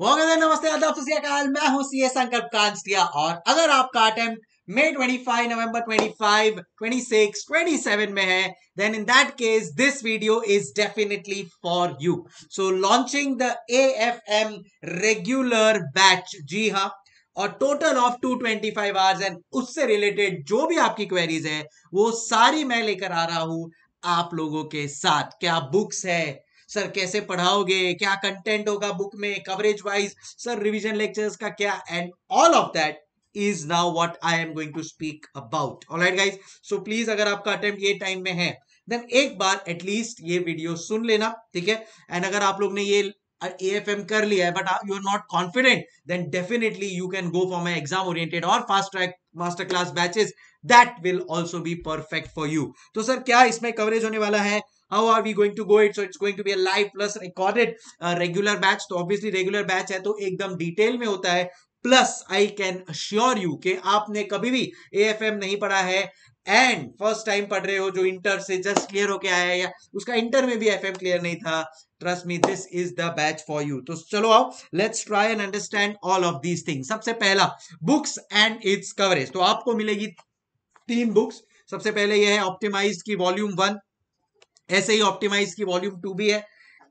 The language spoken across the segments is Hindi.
नमस्ते आदाब सत्याकाल मैं हूं सीए संकल्प कांस्टिया और अगर आपका अटेम्प्ट मई 25 नवंबर 25 26 27 में है then in that case this video is definitely for you so launching the afm regular batch ji ha हाँ, और टोटल ऑफ 225 आवर्स एंड उससे रिलेटेड जो भी आपकी क्वेरीज है वो सारी मैं लेकर आ रहा हूं आप लोगों के साथ क्या बुक्स है सर कैसे पढ़ाओगे क्या कंटेंट होगा बुक में coverage wise sir revision lectures का क्या and all of that is now what I am going to speak about alright so please अगर आपका अटेम्प्ट ये टाइम में है देन एक बार एटलीस्ट ये वीडियो सुन लेना ठीक है एंड अगर आप लोग ने ये एम कर लिया है but you are not confident then definitely you can go for my exam oriented और fast track master class batches that will also be perfect for you तो सर क्या इसमें कवरेज होने वाला है how are we going to go it so it's going to be a live plus recorded regular batch तो ऑब्वियसली रेगुलर बैच है तो एकदम डिटेल में होता है plus I can sure you के आपने कभी भी एम नहीं पढ़ा है एंड फर्स्ट टाइम पढ़ रहे हो जो इंटर से जस्ट क्लियर होके आया है या उसका इंटर में भी एफ एम क्लियर नहीं था trust me this is the batch for you तो चलो आओ let's try and understand all of these thing सबसे पहला बुक्स एंड इट्स कवरेज तो आपको मिलेगी तीन बुक्स सबसे पहले यह है ऑप्टिमाइज की वॉल्यूम वन ऐसे ही ऑप्टिमाइज की वॉल्यूम टू भी है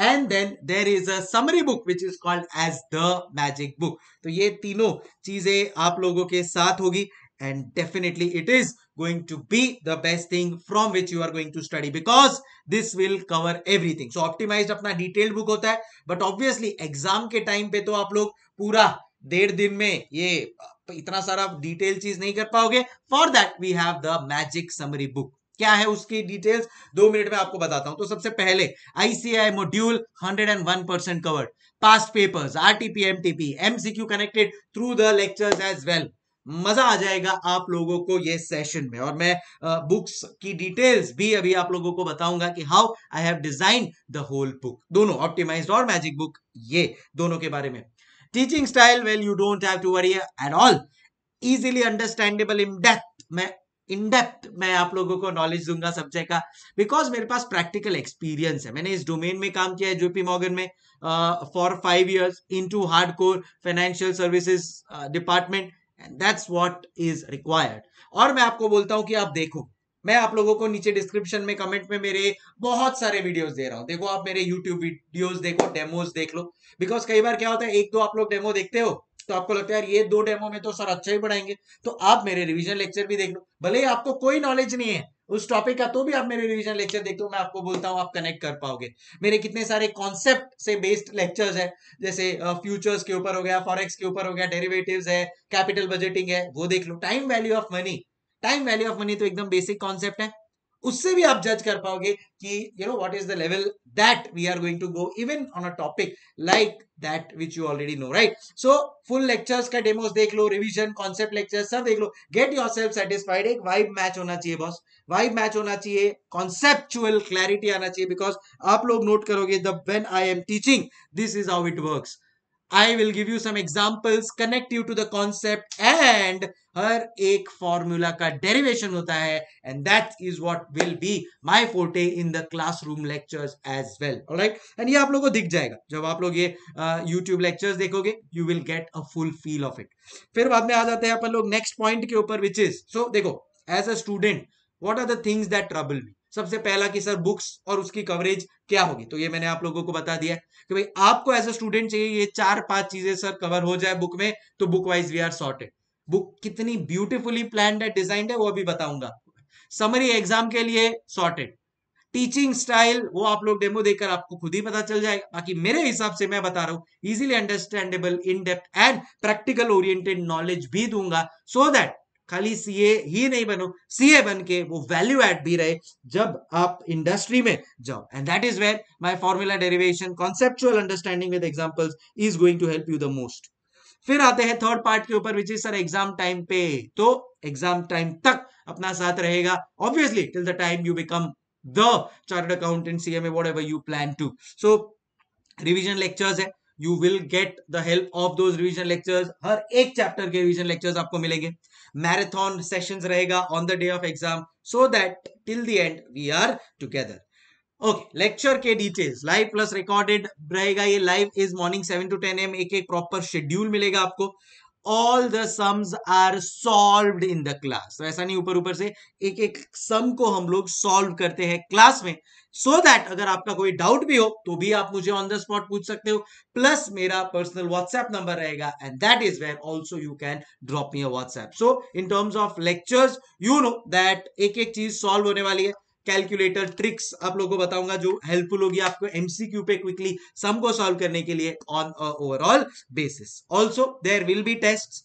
and then there is summary book which is called as the magic book तो ये तीनों चीजें आप लोगों के साथ होगी and definitely it is going to be the best thing from which you are going to study because this will cover everything so optimized अपना डिटेल्ड बुक होता है बट ऑब्वियसली एग्जाम के टाइम पे तो आप लोग पूरा डेढ़ दिन में ये इतना सारा डिटेल चीज नहीं कर पाओगे for that we have the magic summary book क्या है उसकी डिटेल्स दो मिनट में आपको बताता हूं तो सबसे पहले ICI module 101 percent covered past papers RTP MTP MCQ connected through the lectures as well मजा आ जाएगा आप लोगों को ये सेशन में और मैं बुक्स uh, की डिटेल्स भी अभी आप लोगों को बताऊंगा कि how I have design the whole book दोनों ऑप्टिमाइज और मैजिक बुक ये दोनों के बारे में teaching style well you don't have to worry at all easily understandable in depth मैं इनडेप्थ मैं आप लोगों को नॉलेज दूंगा सब्जेक्ट का बिकॉज मेरे पास प्रैक्टिकल एक्सपीरियंस है मैंने इस डोमेन में काम किया है जेपी मॉर्गन में for five years into hard core financial services department and that's what is required और मैं आपको बोलता हूँ कि आप देखो मैं आप लोगों को नीचे डिस्क्रिप्शन में कमेंट में मेरे बहुत सारे वीडियोस दे रहा हूँ देखो आप मेरे यूट्यूब वीडियोस देखो डेमोज देख लो बिकॉज कई बार क्या होता है एक दो आप लोग डेमो देखते हो तो आपको लगता है यार ये दो डेमो में तो सर अच्छा ही पढ़ाएंगे तो आप मेरे रिविजन लेक्चर भी देख लो भले ही आपको कोई नॉलेज नहीं है उस टॉपिक का तो भी आप मेरे रिवीजन लेक्चर देखते हो मैं आपको बोलता हूँ आप कनेक्ट कर पाओगे मेरे कितने सारे कॉन्सेप्ट से बेस्ड लेक्चर्स है जैसे फ्यूचर्स के ऊपर हो गया फॉरेक्स के ऊपर हो गया डेरिवेटिव है कैपिटल बजटिंग है वो देख लो time value of money time value of money तो एकदम बेसिक कॉन्सेप्ट है उससे भी आप जज कर पाओगे कि you know what is the level that we are going to go even on a topic like that which you already know right so full lectures का डेमोस देख लो रिवीजन कॉन्सेप्ट लेक्चर सब देख लो गेट योर सेल्फ सेटिस्फाइड एक वाइब मैच होना चाहिए बॉस वाइब मैच होना चाहिए कॉन्सेप्चुअल क्लैरिटी आना चाहिए बिकॉज आप लोग नोट करोगे the when I am teaching this is how it works I will give you samples examples connect you to the concept and हर एक फॉर्मूला का डेरिवेशन होता है and that is what will be my forte in the class room lectures as well right and ये आप लोगों को दिख जाएगा जब आप लोग ये यूट्यूब uh, लेक्चर्स देखोगे you will get a full feel of it फिर बाद में आ जाते हैं अपन लोग नेक्स्ट पॉइंट के ऊपर विच इज सो देखो as a student what are the things that trouble me सबसे पहला कि सर बुक्स और उसकी कवरेज क्या होगी तो ये मैंने आप लोगों को बता दिया कि भाई आपको एज अ स्टूडेंट चाहिए ये चार पांच चीजें सर कवर हो जाए बुक में तो book wise we are sorted book कितनी ब्यूटिफुली प्लान है डिजाइन है वो अभी बताऊंगा समरी एग्जाम के लिए सॉर्टेड टीचिंग स्टाइल वो आप लोग डेमो देकर आपको खुद ही पता चल जाएगा बाकी मेरे हिसाब से मैं बता रहा हूं easily understandable in depth and practical oriented knowledge भी दूंगा सो so दैट खाली सीए ही नहीं बनो सीए बन के वो वैल्यू एड भी रहे जब आप इंडस्ट्री में जाओ and that is where my formula derivation conceptual understanding with examples is going to help you the most फिर आते हैं थर्ड पार्ट के ऊपर which is sir exam time पे तो एग्जाम टाइम तक अपना साथ रहेगा obviously till the time you become the chartered accountant CMA whatever you plan to so revision lectures है you will get the help of those revision lectures हर एक चैप्टर के रिविजन लेक्चर्स आपको मिलेंगे मैराथन सेशन रहेगा on the day of exam so that till the end we are together okay lecture के डिटेल्स लाइव प्लस रिकॉर्डेड रहेगा ये live is morning seven to ten AM एक एक प्रॉपर शेड्यूल मिलेगा आपको all the sums are solve in the class तो ऐसा नहीं ऊपर ऊपर से एक एक सम को हम लोग सॉल्व करते हैं क्लास में सो so दैट अगर आपका कोई डाउट भी हो तो भी आप मुझे ऑन द स्पॉट पूछ सकते हो प्लस मेरा पर्सनल व्हाट्सएप नंबर रहेगा and that is where also you can drop me a WhatsApp so in terms of lectures you know that एक एक चीज सॉल्व होने वाली है कैलकुलेटर ट्रिक्स आप लोगों को बताऊंगा जो हेल्पफुल होगी आपको एमसीक्यू पे क्विकली सम को सॉल्व करने के लिए on overall basis also there will be test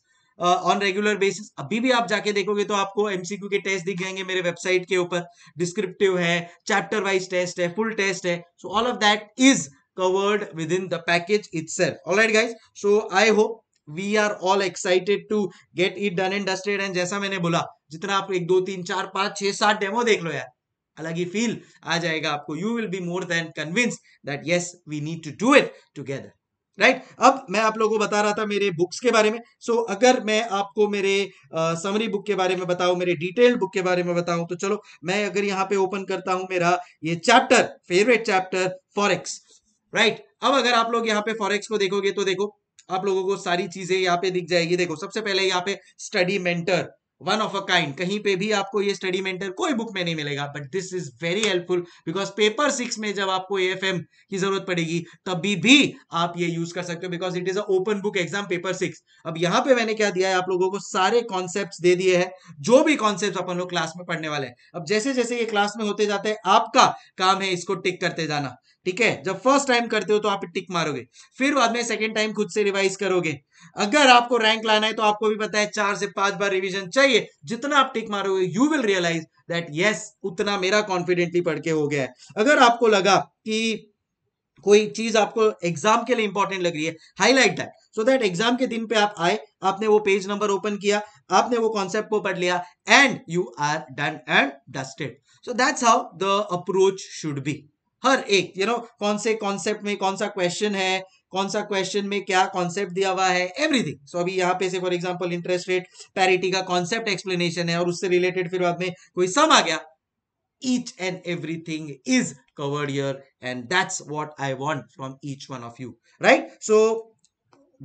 on regular basis अभी भी आप जाके देखोगे तो आपको एमसीक्यू के टेस्ट दिख जाएंगे मेरे वेबसाइट के ऊपर डिस्क्रिप्टिव है चैप्टर वाइज टेस्ट है फुल टेस्ट है so all of that is in the package package self all right guys so I hope we are all excited to get it done and dusted and जैसा मैंने बोला जितना आप एक दो तीन चार पांच छह सात डेमो देख लो यार अलग ही फील आ जाएगा आपको you will be more than convince that yes we need to do it together right right? अब मैं आप लोगों को बता रहा था मेरे बुक्स के बारे में सो so, अगर मैं आपको मेरे समरी बुक के बारे में बताऊं मेरे डिटेल्ड बुक के बारे में बताऊं तो चलो मैं अगर यहां पे ओपन करता हूं मेरा ये chapter favourite chapter forex right अब अगर आप लोग यहां पे फॉरेक्स को देखोगे तो देखो आप लोगों को सारी चीजें यहाँ पे दिख जाएगी देखो सबसे पहले यहाँ पे study mentor one of a kind कहीं पे भी आपको ये स्टडी मेंटर कोई बुक में नहीं मिलेगा but this is very helpful because paper six में जब आपको ए की जरूरत पड़ेगी तभी भी आप ये यूज कर सकते हो because it is a open book exam paper six अब यहाँ पे मैंने क्या दिया है आप लोगों को सारे कॉन्सेप्ट दे दिए हैं जो भी कॉन्सेप्ट अपन लोग क्लास में पढ़ने वाले हैं अब जैसे जैसे ये क्लास में होते जाते हैं आपका काम है इसको टिक करते जाना ठीक है जब फर्स्ट टाइम करते हो तो आप टिक मारोगे फिर बाद में सेकेंड टाइम खुद से रिवाइज करोगे अगर आपको रैंक लाना है तो आपको भी पता है चार से पांच बार रिवीजन चाहिए जितना आप टिक मारोगे you will realise that yes उतना मेरा कॉन्फिडेंटली पढ़ के हो गया है अगर आपको लगा कि कोई चीज आपको एग्जाम के लिए इंपॉर्टेंट लग रही है highlight that so that exam के दिन पे आप आए आपने वो पेज नंबर ओपन किया आपने वो कॉन्सेप्ट को पढ़ लिया and you are done and dusted so that's how the approach should be हर एक यू नो कौन से कॉन्सेप्ट में कौन सा क्वेश्चन है कौन सा क्वेश्चन में क्या कॉन्सेप्ट दिया हुआ है एवरीथिंग सो so, अभी यहाँ पे से for example interest rate parity का कॉन्सेप्ट एक्सप्लेनेशन है और उससे रिलेटेड फिर बाद में कोई सम आ गया each and everything is covered यर and that's what I want from each one of you right so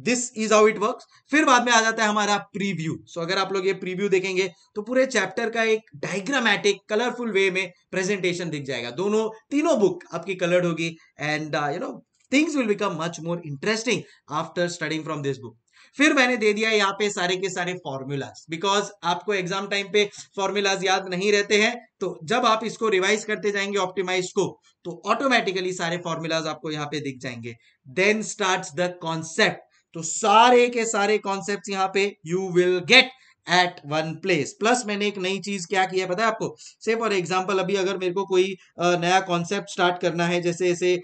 this is how it work फिर बाद में आ जाता है हमारा प्रीव्यू सो so, अगर आप लोग ये प्रीव्यू देखेंगे तो पूरे चैप्टर का एक डायग्रामेटिक कलरफुल वे में प्रेजेंटेशन दिख जाएगा दोनों तीनों बुक आपकी कलर्ड होगी and you know things will become much more interesting after studying from this book फिर मैंने दे दिया यहाँ पे सारे के सारे फॉर्मूलाज बिकॉज आपको एग्जाम टाइम पे फॉर्मूलाज याद नहीं रहते हैं तो जब आप इसको रिवाइज करते जाएंगे ऑप्टिमाइज को तो ऑटोमेटिकली सारे फॉर्मूलाज आपको यहाँ पे दिख जाएंगे देन स्टार्ट द कॉन्सेप्ट तो सारे के सारे कॉन्सेप्ट यहाँ पे you will get at one place plus मैंने एक नई चीज क्या किया पता है आपको से फॉर एग्जाम्पल अभी अगर मेरे को कोई नया कॉन्सेप्ट स्टार्ट करना है जैसे ऐसे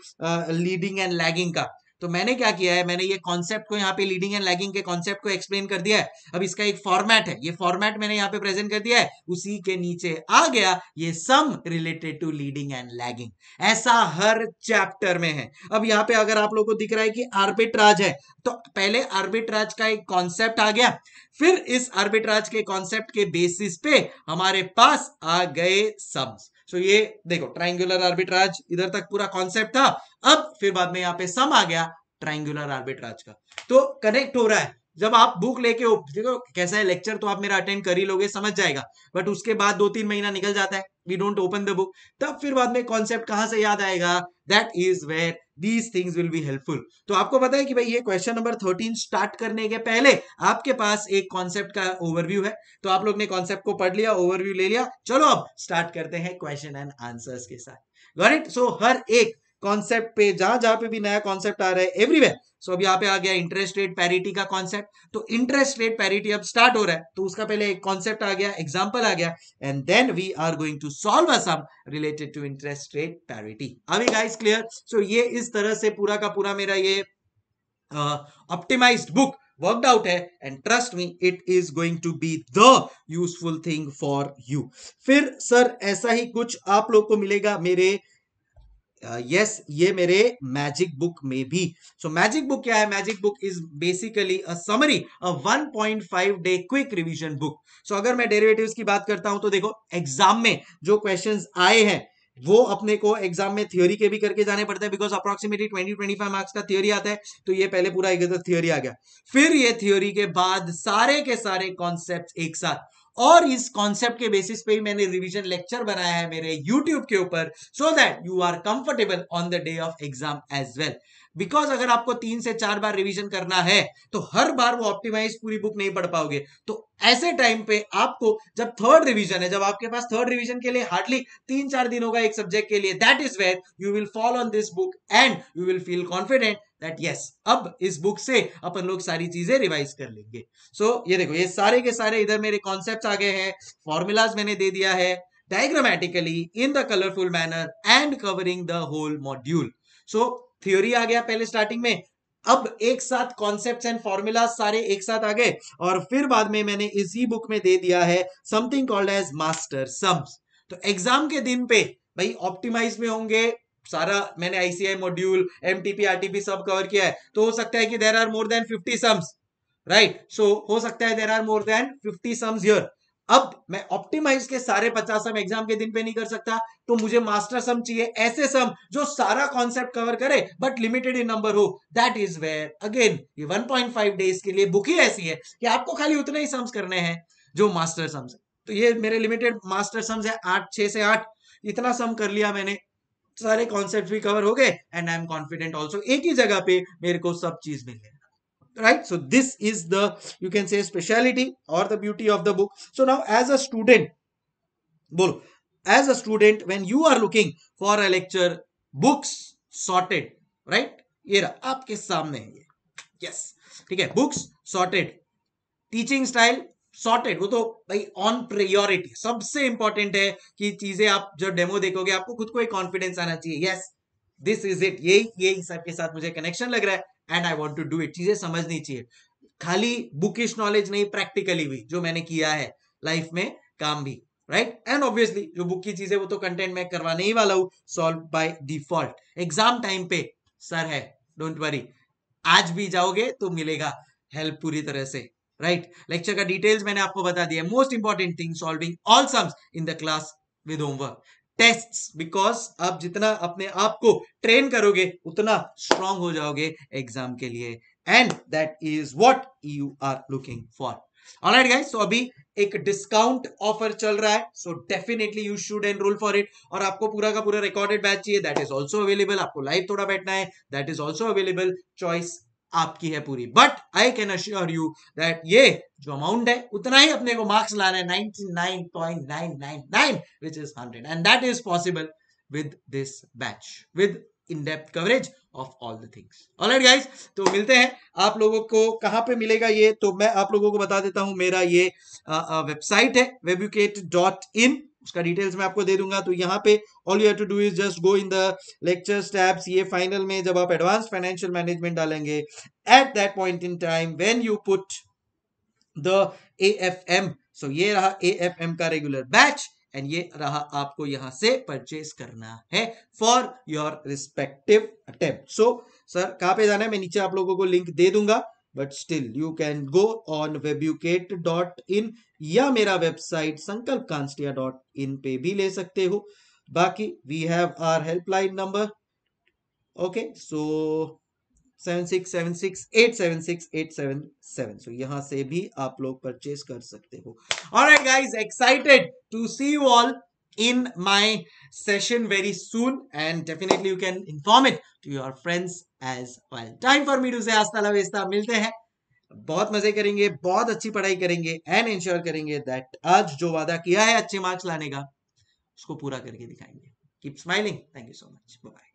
लीडिंग एंड लैगिंग का तो मैंने क्या किया है मैंने ये कॉन्सेप्ट को यहाँ पे लीडिंग एंड लैगिंग के कॉन्सेप्ट को एक्सप्लेन कर दिया है अब इसका एक फॉर्मेट है ये फॉर्मेट मैंने यहाँ पे प्रेजेंट कर दिया है उसी के नीचे आ गया ये sum related to leading and lagging ऐसा हर चैप्टर में है अब यहाँ पे अगर आप लोग को दिख रहा है कि आर्बिट्राज है तो पहले आर्बिट्राज का एक कॉन्सेप्ट आ गया फिर इस आर्बिट्राज के कॉन्सेप्ट के बेसिस पे हमारे पास आ गए सब्स सो ये देखो ट्राइंगुलर आर्बिट्राज इधर तक पूरा कॉन्सेप्ट था अब फिर बाद में यहाँ पे सम आ गया ट्राइंगुलर आर्बिट्राज का तो कनेक्ट हो रहा है जब आप बुक लेके देखो कैसा है लेक्चर तो आप मेरा अटेंड कर ही लोगे समझ जाएगा बट उसके बाद दो तीन महीना निकल जाता है we don't open the book तब फिर बाद में कॉन्सेप्ट कहां से याद आएगा that is where these things will be helpful तो आपको पता है कि भाई ये क्वेश्चन नंबर थर्टीन स्टार्ट करने के पहले आपके पास एक कॉन्सेप्ट का ओवरव्यू है तो आप लोग ने कॉन्सेप्ट को पढ़ लिया ओवरव्यू ले लिया चलो अब स्टार्ट करते हैं क्वेश्चन एंड आंसर्स के साथ गॉट सो हर एक कॉन्सेप्ट पे जहां जहां पे भी नया कॉन्सेप्ट आ रहा है एवरीवेयर सो अब यहाँ पे आ गया इंटरेस्ट रेट पैरिटी का कॉन्सेप्ट तो इंटरेस्ट रेट पैरिटी अब स्टार्ट हो रहा है तो उसका पहले एक कॉन्सेप्ट आ गया एग्जाम्पल आ गया and then we are going to solve a sum related to interest rate parity अभी गाइस क्लियर सो ये इस तरह से पूरा का पूरा मेरा ये ऑप्टिमाइज्ड बुक वर्कड आउट है and trust me it is going to be the useful thing for you फिर सर ऐसा ही कुछ आप लोग को मिलेगा मेरे uh, यस ये मेरे मैजिक बुक में भी सो मैजिक बुक क्या है magic book is basically a summary a 1.5 day quick revision book so अगर मैं डेरिवेटिव्स की बात करता हूं तो देखो एग्जाम में जो क्वेश्चंस आए हैं वो अपने को एग्जाम में थ्योरी के भी करके जाने पड़ते हैं because approximately twenty twenty five marks का थ्योरी आता है तो ये पहले पूरा एक थ्योरी आ गया फिर ये थ्योरी के बाद सारे के सारे कॉन्सेप्ट एक साथ और इस कॉन्सेप्ट के बेसिस पे ही मैंने रिवीजन लेक्चर बनाया है मेरे यूट्यूब के ऊपर so that you are comfortable on the day of exam as well because अगर आपको तीन से चार बार रिवीजन करना है तो हर बार वो ऑप्टिमाइज पूरी बुक नहीं पढ़ पाओगे तो ऐसे टाइम पे आपको जब थर्ड रिवीजन है जब आपके पास थर्ड रिवीजन के लिए हार्डली तीन चार दिन होगा एक सब्जेक्ट के लिए that is where you will follow on this book and you will feel confident that yes अब इस बुक से अपन लोग सारी चीजें रिवाइज कर लेंगे सो so, ये देखो ये सारे के सारे इधर मेरे कॉन्सेप्ट आ गए हैं फॉर्मूलाज मैंने दे दिया है diagrammatically in the colourful manner and covering the whole module so theory आ गया पहले स्टार्टिंग में अब एक साथ कॉन्सेप्ट्स एंड फॉर्मूलाज सारे एक साथ आ गए और फिर बाद में मैंने इसी बुक में दे दिया है something called as master sums तो एग्जाम के दिन पे भाई ऑप्टिमाइज में होंगे सारा मैंने आईसीआई मॉड्यूल एमटीपी आरटीपी सब कवर किया है तो हो सकता है कि there are more than fifty sums right so हो सकता है there are more than fifty sums here अब मैं ऑप्टिमाइज के सारे पचास सम एग्जाम के दिन पे नहीं कर सकता तो मुझे मास्टर सम चाहिए ऐसे सम जो सारा कॉन्सेप्ट कवर करे बट लिमिटेड इन नंबर हो दैट इज वेयर अगेन ये 1.5 डेज के लिए बुक ही ऐसी है कि आपको खाली उतने ही सम्स करने हैं जो मास्टर सम्स है तो ये मेरे लिमिटेड मास्टर सम्स है आठ छह से आठ इतना सम कर लिया मैंने सारे कॉन्सेप्ट भी कवर हो गए and I am confident also एक ही जगह पे मेरे को सब चीज मिल गया right so this is the you can say speciality और the beauty of the book so now as a student बोलो as a student when you are looking for a lecture books sorted right ये रहा आपके सामने है ये यस ठीक है books sorted teaching style sorted वो तो भाई ऑन प्रियोरिटी सबसे इंपॉर्टेंट है कि चीजें आप जब डेमो देखोगे आपको खुद को एक कॉन्फिडेंस आना चाहिए यस दिस इज इट यही यही सबके साथ मुझे कनेक्शन लग रहा है and I want to do it चीजें समझनी चाहिए खाली बुकिश नॉलेज नहीं प्रैक्टिकली भी जो मैंने किया है लाइफ में काम भी राइट एंड ऑब्वियसली जो बुक की चीजें वो तो कंटेंट मैं करवाने ही वाला हूँ solve by default exam time पे सर है डोंट वरी आज भी जाओगे तो मिलेगा हेल्प पूरी तरह से राइट right? लेक्चर का डिटेल्स मैंने आपको बता दिया most important thing solving all sums in the class with homework test because आप जितना अपने आप को ट्रेन करोगे उतना स्ट्रांग हो जाओगे एग्जाम के लिए and that is what you are looking for right guys, so अभी एक डिस्काउंट ऑफर चल रहा है so definitely you should roll for it और आपको पूरा का पूरा रिकॉर्डेड बैच चाहिए दैट इज ऑल्सो अवेलेबल आपको लाइव थोड़ा बैठना है that is also available choice आपकी है पूरी but I can assure you that ये जो अमाउंट है उतना ही अपने को मार्क्स लाना है 99.999 which is 100 and that is possible with this batch with in depth coverage of all the things alright guys तो मिलते हैं आप लोगों को कहां पे मिलेगा ये तो मैं आप लोगों को बता देता हूं मेरा ये वेबसाइट है वेब्यूकेट डॉट इन उसका डिटेल्स मैं आपको दे दूंगा तो यहाँ पे all you have to do is just go in the lecture steps ये फाइनल में जब आप एडवांस फाइनेंशियल मैनेजमेंट डालेंगे at that point in time when you put the AFM सो ये रहा एएफएम का रेगुलर बैच एंड ये रहा आपको यहां से परचेस करना है for your respective attempt so sir कहां पे जाना है मैं नीचे आप लोगों को लिंक दे दूंगा but still you can go on Webucate dot in या मेरा वेबसाइट संकल्प कांस्टिया डॉट इन पे भी ले सकते हो बाकी we have our helpline number okay so seven six seven six eight seven six eight seven seven so यहां से भी आप लोग परचेज कर सकते हो और guys excited to see you all in my session very soon and definitely you can inform it to your friends as well time for me to say आस्ता मिलते हैं बहुत मजे करेंगे बहुत अच्छी पढ़ाई करेंगे एंड इंश्योर करेंगे दैट आज जो वादा किया है अच्छे मार्क्स लाने का उसको पूरा करके दिखाएंगे keep smiling thank you so much bye